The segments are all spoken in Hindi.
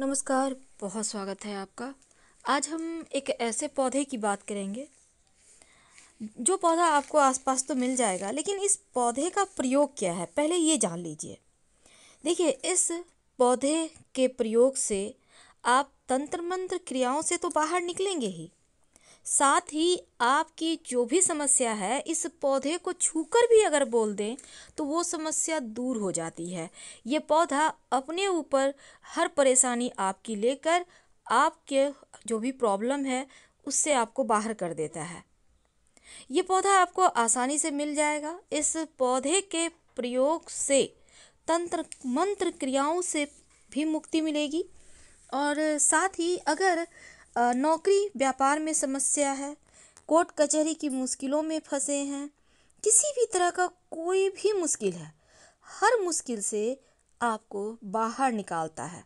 नमस्कार बहुत स्वागत है आपका आज हम एक ऐसे पौधे की बात करेंगे जो पौधा आपको आसपास तो मिल जाएगा लेकिन इस पौधे का प्रयोग क्या है पहले ये जान लीजिए देखिए इस पौधे के प्रयोग से आप तंत्र मंत्र क्रियाओं से तो बाहर निकलेंगे ही साथ ही आपकी जो भी समस्या है इस पौधे को छूकर भी अगर बोल दें तो वो समस्या दूर हो जाती है ये पौधा अपने ऊपर हर परेशानी आपकी लेकर आपके जो भी प्रॉब्लम है उससे आपको बाहर कर देता है ये पौधा आपको आसानी से मिल जाएगा इस पौधे के प्रयोग से तंत्र मंत्र क्रियाओं से भी मुक्ति मिलेगी और साथ ही अगर नौकरी व्यापार में समस्या है कोर्ट कचहरी की मुश्किलों में फंसे हैं किसी भी तरह का कोई भी मुश्किल है हर मुश्किल से आपको बाहर निकालता है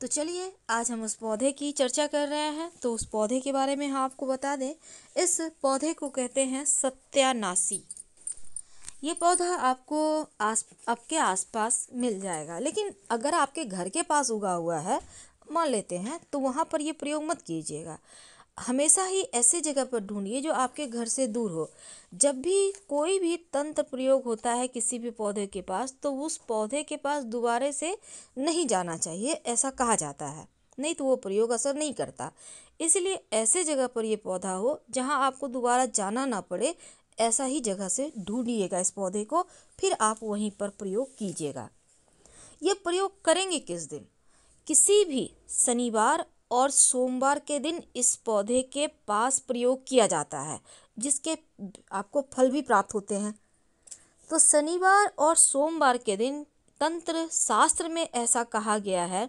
तो चलिए आज हम उस पौधे की चर्चा कर रहे हैं तो उस पौधे के बारे में हम हाँ आपको बता दें इस पौधे को कहते हैं सत्यानाशी ये पौधा आपको आस आपके आसपास मिल जाएगा लेकिन अगर आपके घर के पास उगा हुआ है मान लेते हैं तो वहाँ पर ये प्रयोग मत कीजिएगा हमेशा ही ऐसे जगह पर ढूंढिए जो आपके घर से दूर हो जब भी कोई भी तंत्र प्रयोग होता है किसी भी पौधे के पास तो उस पौधे के पास दोबारे से नहीं जाना चाहिए ऐसा कहा जाता है नहीं तो वो प्रयोग असर नहीं करता इसलिए ऐसे जगह पर ये पौधा हो जहाँ आपको दोबारा जाना ना पड़े ऐसा ही जगह से ढूंढिएगा इस पौधे को फिर आप वहीं पर प्रयोग कीजिएगा ये प्रयोग करेंगे किस दिन किसी भी शनिवार और सोमवार के दिन इस पौधे के पास प्रयोग किया जाता है जिसके आपको फल भी प्राप्त होते हैं तो शनिवार और सोमवार के दिन तंत्र शास्त्र में ऐसा कहा गया है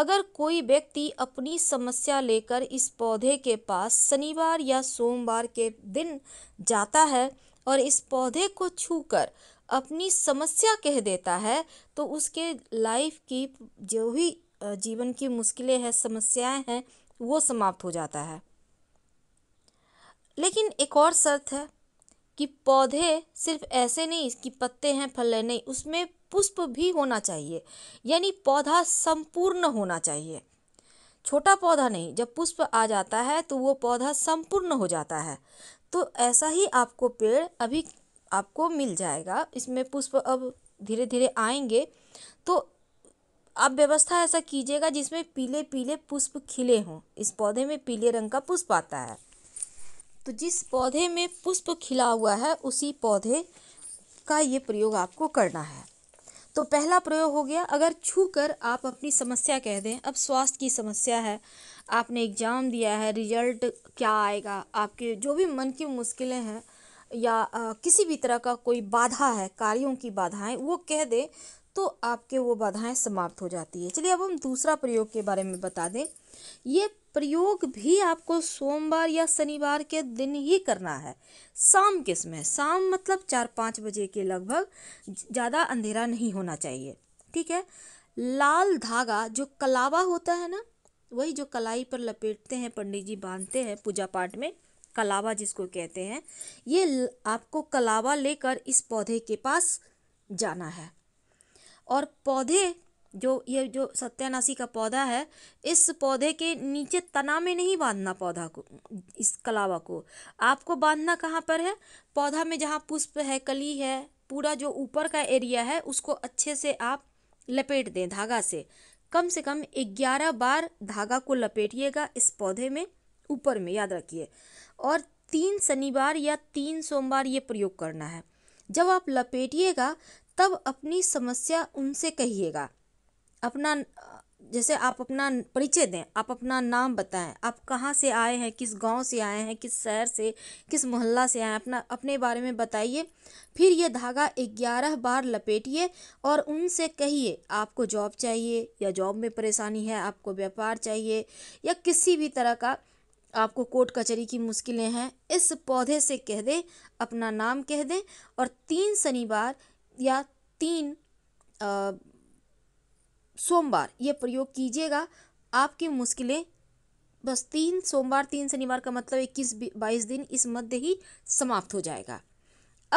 अगर कोई व्यक्ति अपनी समस्या लेकर इस पौधे के पास शनिवार या सोमवार के दिन जाता है और इस पौधे को छूकर अपनी समस्या कह देता है तो उसके लाइफ की जो भी जीवन की मुश्किलें हैं समस्याएं हैं वो समाप्त हो जाता है लेकिन एक और शर्त है कि पौधे सिर्फ ऐसे नहीं कि पत्ते हैं फल है नहीं उसमें पुष्प भी होना चाहिए यानी पौधा संपूर्ण होना चाहिए छोटा पौधा नहीं जब पुष्प आ जाता है तो वो पौधा संपूर्ण हो जाता है तो ऐसा ही आपको पेड़ अभी आपको मिल जाएगा इसमें पुष्प अब धीरे धीरे आएंगे तो आप व्यवस्था ऐसा कीजिएगा जिसमें पीले पीले पुष्प खिले हों इस पौधे में पीले रंग का पुष्प आता है तो जिस पौधे में पुष्प खिला हुआ है उसी पौधे का ये प्रयोग आपको करना है तो पहला प्रयोग हो गया अगर छू कर आप अपनी समस्या कह दें अब स्वास्थ्य की समस्या है आपने एग्ज़ाम दिया है रिजल्ट क्या आएगा आपके जो भी मन की मुश्किलें हैं या आ, किसी भी तरह का कोई बाधा है कार्यों की बाधाएं वो कह दें तो आपके वो बाधाएं समाप्त हो जाती है चलिए अब हम दूसरा प्रयोग के बारे में बता दें ये प्रयोग भी आपको सोमवार या शनिवार के दिन ही करना है शाम के समय शाम मतलब चार पाँच बजे के लगभग ज़्यादा अंधेरा नहीं होना चाहिए ठीक है लाल धागा जो कलावा होता है ना वही जो कलाई पर लपेटते हैं पंडित जी बांधते हैं पूजा पाठ में कलावा जिसको कहते हैं ये आपको कलावा लेकर इस पौधे के पास जाना है और पौधे जो ये जो सत्यानाशी का पौधा है इस पौधे के नीचे तना में नहीं बांधना पौधा को इस कलावा को आपको बांधना कहाँ पर है पौधा में जहाँ पुष्प है कली है पूरा जो ऊपर का एरिया है उसको अच्छे से आप लपेट दें धागा से कम से कम ग्यारह बार धागा को लपेटिएगा इस पौधे में ऊपर में याद रखिए और तीन शनिवार या तीन सोमवार ये प्रयोग करना है जब आप लपेटिएगा तब अपनी समस्या उनसे कहिएगा अपना जैसे आप अपना परिचय दें आप अपना नाम बताएं आप कहाँ से आए हैं किस गांव से आए हैं किस शहर से किस मोहल्ला से आए हैं अपना अपने बारे में बताइए फिर ये धागा ग्यारह बार लपेटिए और उनसे कहिए आपको जॉब चाहिए या जॉब में परेशानी है आपको व्यापार चाहिए या किसी भी तरह का आपको कोर्ट कचहरी की मुश्किलें हैं इस पौधे से कह दें अपना नाम कह दें और तीन शनिवार या तीन सोमवार ये प्रयोग कीजिएगा आपकी मुश्किलें बस तीन सोमवार तीन शनिवार का मतलब इक्कीस बाईस दिन इस मध्य ही समाप्त हो जाएगा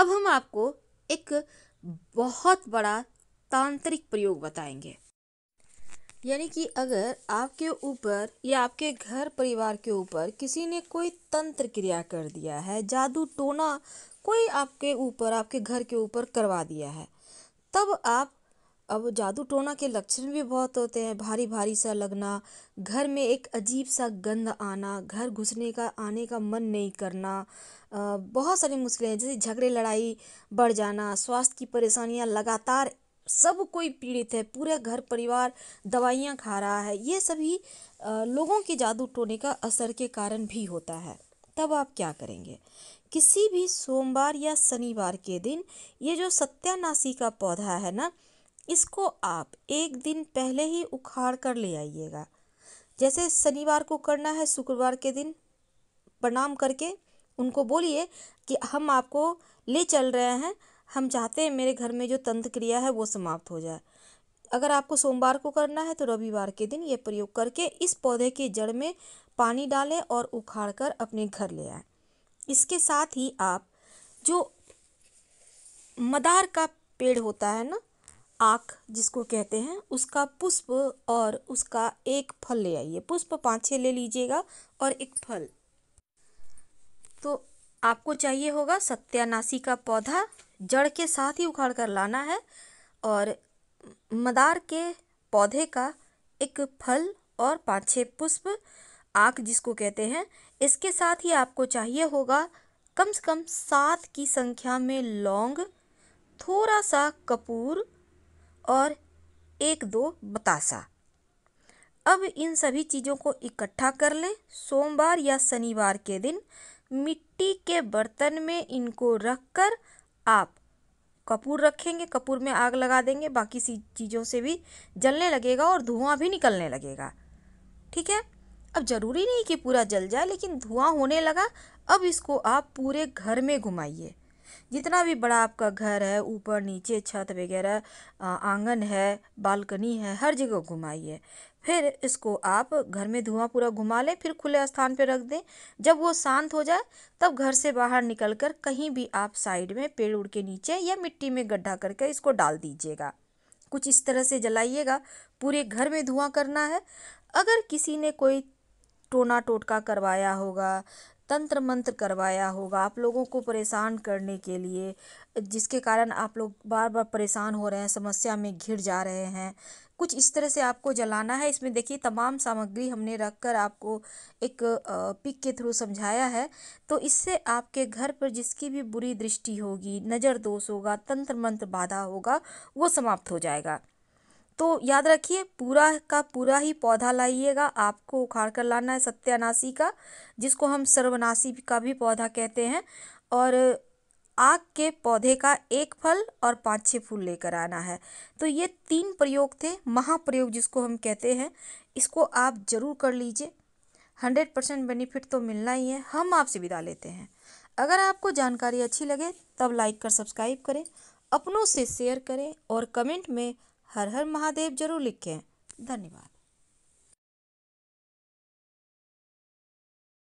अब हम आपको एक बहुत बड़ा तांत्रिक प्रयोग बताएंगे यानी कि अगर आपके ऊपर या आपके घर परिवार के ऊपर किसी ने कोई तंत्र क्रिया कर दिया है जादू टोना कोई आपके ऊपर आपके घर के ऊपर करवा दिया है तब आप अब जादू टोना के लक्षण भी बहुत होते हैं भारी भारी सा लगना घर में एक अजीब सा गंध आना घर घुसने का आने का मन नहीं करना बहुत सारी मुश्किलें हैं जैसे झगड़े लड़ाई बढ़ जाना स्वास्थ्य की परेशानियां लगातार सब कोई पीड़ित है पूरा घर परिवार दवाइयाँ खा रहा है ये सभी लोगों के जादू टोने का असर के कारण भी होता है तब आप क्या करेंगे किसी भी सोमवार या शनिवार के दिन ये जो सत्यानाशी का पौधा है ना इसको आप एक दिन पहले ही उखाड़ कर ले आइएगा जैसे शनिवार को करना है शुक्रवार के दिन प्रणाम करके उनको बोलिए कि हम आपको ले चल रहे हैं हम चाहते हैं मेरे घर में जो तंत्र क्रिया है वो समाप्त हो जाए अगर आपको सोमवार को करना है तो रविवार के दिन ये प्रयोग करके इस पौधे के जड़ में पानी डालें और उखाड़ कर अपने घर ले आए इसके साथ ही आप जो मदार का पेड़ होता है ना आँख जिसको कहते हैं उसका पुष्प और उसका एक फल ले आइए पुष्प पाँच छः ले लीजिएगा और एक फल तो आपको चाहिए होगा सत्यानाशी का पौधा जड़ के साथ ही उखाड़ कर लाना है और मदार के पौधे का एक फल और पाँच छः पुष्प आँख जिसको कहते हैं इसके साथ ही आपको चाहिए होगा कम से कम सात की संख्या में लौंग थोड़ा सा कपूर और एक दो बतासा अब इन सभी चीज़ों को इकट्ठा कर लें सोमवार या शनिवार के दिन मिट्टी के बर्तन में इनको रखकर आप कपूर रखेंगे कपूर में आग लगा देंगे बाकी सी चीज़ों से भी जलने लगेगा और धुआं भी निकलने लगेगा ठीक है अब ज़रूरी नहीं कि पूरा जल जाए लेकिन धुआं होने लगा अब इसको आप पूरे घर में घुमाइए जितना भी बड़ा आपका घर है ऊपर नीचे छत वगैरह आंगन है बालकनी है हर जगह घुमाइए फिर इसको आप घर में धुआं पूरा घुमा लें फिर खुले स्थान पर रख दें जब वो शांत हो जाए तब घर से बाहर निकलकर कहीं भी आप साइड में पेड़ उड़ के नीचे या मिट्टी में गड्ढा करके इसको डाल दीजिएगा कुछ इस तरह से जलाइएगा पूरे घर में धुआं करना है अगर किसी ने कोई टोना टोटका करवाया होगा तंत्र मंत्र करवाया होगा आप लोगों को परेशान करने के लिए जिसके कारण आप लोग बार बार परेशान हो रहे हैं समस्या में घिर जा रहे हैं कुछ इस तरह से आपको जलाना है इसमें देखिए तमाम सामग्री हमने रख कर आपको एक पिक के थ्रू समझाया है तो इससे आपके घर पर जिसकी भी बुरी दृष्टि होगी नज़र दोष होगा तंत्र मंत्र बाधा होगा वो समाप्त हो जाएगा तो याद रखिए पूरा का पूरा ही पौधा लाइएगा आपको उखाड़ कर लाना है सत्यानाशी का जिसको हम सर्वनाशी का भी पौधा कहते हैं और आग के पौधे का एक फल और पाँच छः फूल लेकर आना है तो ये तीन प्रयोग थे महाप्रयोग जिसको हम कहते हैं इसको आप ज़रूर कर लीजिए हंड्रेड परसेंट बेनिफिट तो मिलना ही है हम आपसे विदा लेते हैं अगर आपको जानकारी अच्छी लगे तब लाइक कर सब्सक्राइब करें अपनों से शेयर करें और कमेंट में हर हर महादेव जरूर लिखें धन्यवाद